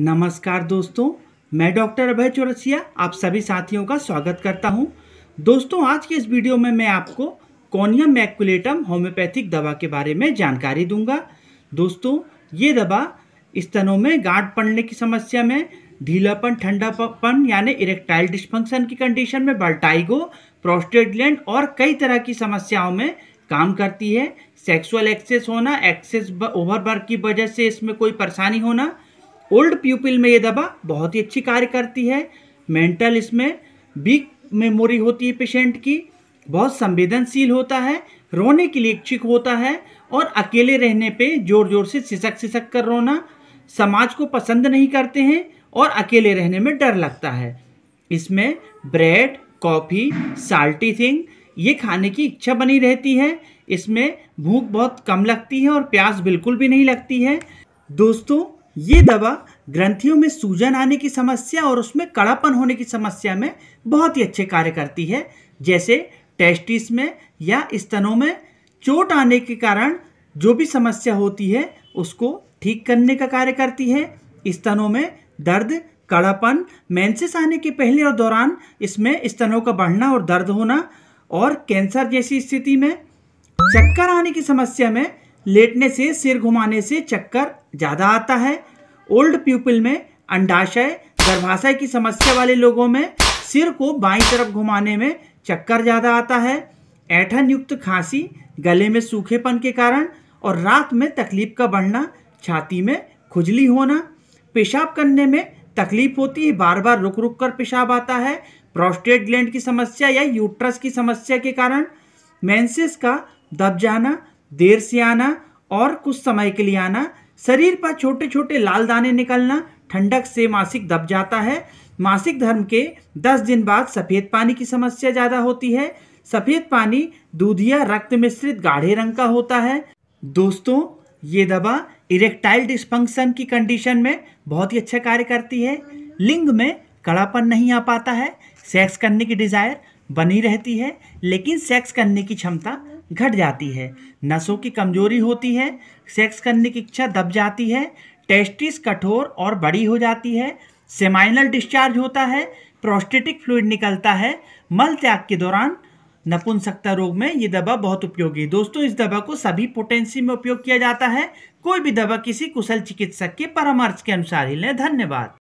नमस्कार दोस्तों मैं डॉक्टर अभय चौरसिया आप सभी साथियों का स्वागत करता हूं। दोस्तों आज के इस वीडियो में मैं आपको कॉनियम मैकुलेटम होम्योपैथिक दवा के बारे में जानकारी दूंगा दोस्तों ये दवा स्तनों में गांठ पड़ने की समस्या में ढीलापन ठंडापन यानी इरेक्टाइल डिस्फंक्शन की कंडीशन में बल्टाइगो प्रोस्टेडलैंड और कई तरह की समस्याओं में काम करती है सेक्सुअल एक्सेस होना एक्सेस ओवरवर्क की वजह से इसमें कोई परेशानी होना ओल्ड प्यूपिल में ये दवा बहुत ही अच्छी कार्य करती है मेंटल इसमें बिग मेमोरी होती है पेशेंट की बहुत संवेदनशील होता है रोने के लिए इच्छुक होता है और अकेले रहने पे जोर जोर से सिसक सिसक कर रोना समाज को पसंद नहीं करते हैं और अकेले रहने में डर लगता है इसमें ब्रेड कॉफ़ी साल्टी थिंग ये खाने की इच्छा बनी रहती है इसमें भूख बहुत कम लगती है और प्यास बिल्कुल भी नहीं लगती है दोस्तों ये दवा ग्रंथियों में सूजन आने की समस्या और उसमें कड़ापन होने की समस्या में बहुत ही अच्छे कार्य करती है जैसे टेस्टिस में या स्तनों में चोट आने के कारण जो भी समस्या होती है उसको ठीक करने का कार्य करती है स्तनों में दर्द कड़ापन मैंसेस आने के पहले और दौरान इसमें स्तनों का बढ़ना और दर्द होना और कैंसर जैसी स्थिति में चक्कर आने की समस्या में लेटने से सिर घुमाने से चक्कर ज़्यादा आता है ओल्ड पीपल में अंडाशय गर्भाशय की समस्या वाले लोगों में सिर को बाई तरफ घुमाने में चक्कर ज़्यादा आता है ऐठन युक्त खांसी गले में सूखेपन के कारण और रात में तकलीफ का बढ़ना छाती में खुजली होना पेशाब करने में तकलीफ होती है बार बार रुक रुक कर पेशाब आता है प्रोस्टेट ग्लैंड की समस्या या यूट्रस की समस्या के कारण मैंसिस का दब जाना देर से आना और कुछ समय के लिए आना शरीर पर छोटे छोटे लाल दाने निकलना ठंडक से मासिक दब जाता है मासिक धर्म के 10 दिन बाद सफ़ेद पानी की समस्या ज़्यादा होती है सफ़ेद पानी दूधिया रक्त मिश्रित गाढ़े रंग का होता है दोस्तों ये दवा इरेक्टाइल डिस्फंक्शन की कंडीशन में बहुत ही अच्छा कार्य करती है लिंग में कड़ापन नहीं आ पाता है सेक्स करने की डिज़ायर बनी रहती है लेकिन सेक्स करने की क्षमता घट जाती है नसों की कमजोरी होती है सेक्स करने की इच्छा दब जाती है टेस्टिस कठोर और बड़ी हो जाती है सेमाइनल डिस्चार्ज होता है प्रोस्टेटिक फ्लूड निकलता है मल त्याग के दौरान नपुंसकता रोग में ये दवा बहुत उपयोगी है दोस्तों इस दवा को सभी पोटेंसी में उपयोग किया जाता है कोई भी दवा किसी कुशल चिकित्सक के परामर्श के अनुसार ही लें धन्यवाद